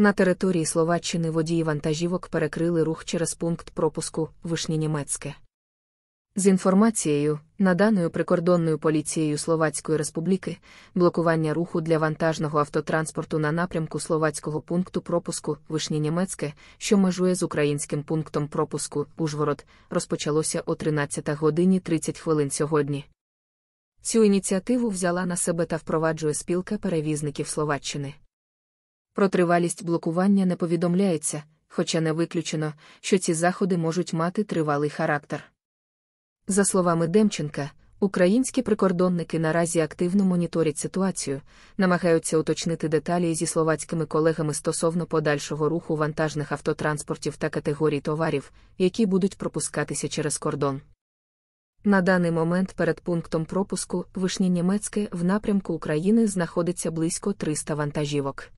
На території Словаччини водії вантажівок перекрили рух через пункт пропуску Вишні Німецьке. З інформацією, наданою прикордонною поліцією Словацької Республіки, блокування руху для вантажного автотранспорту на напрямку словацького пункту пропуску Вишні Німецьке, що межує з українським пунктом пропуску Ужгород, розпочалося о 13 годині 30 хвилин сьогодні. Цю ініціативу взяла на себе та впроваджує спілка перевізників Словаччини. Про тривалість блокування не повідомляється, хоча не виключено, що ці заходи можуть мати тривалий характер. За словами Демченка, українські прикордонники наразі активно моніторять ситуацію, намагаються уточнити деталі зі словацькими колегами стосовно подальшого руху вантажних автотранспортів та категорій товарів, які будуть пропускатися через кордон. На даний момент перед пунктом пропуску Вишні Німецьке в напрямку України знаходиться близько 300 вантажівок.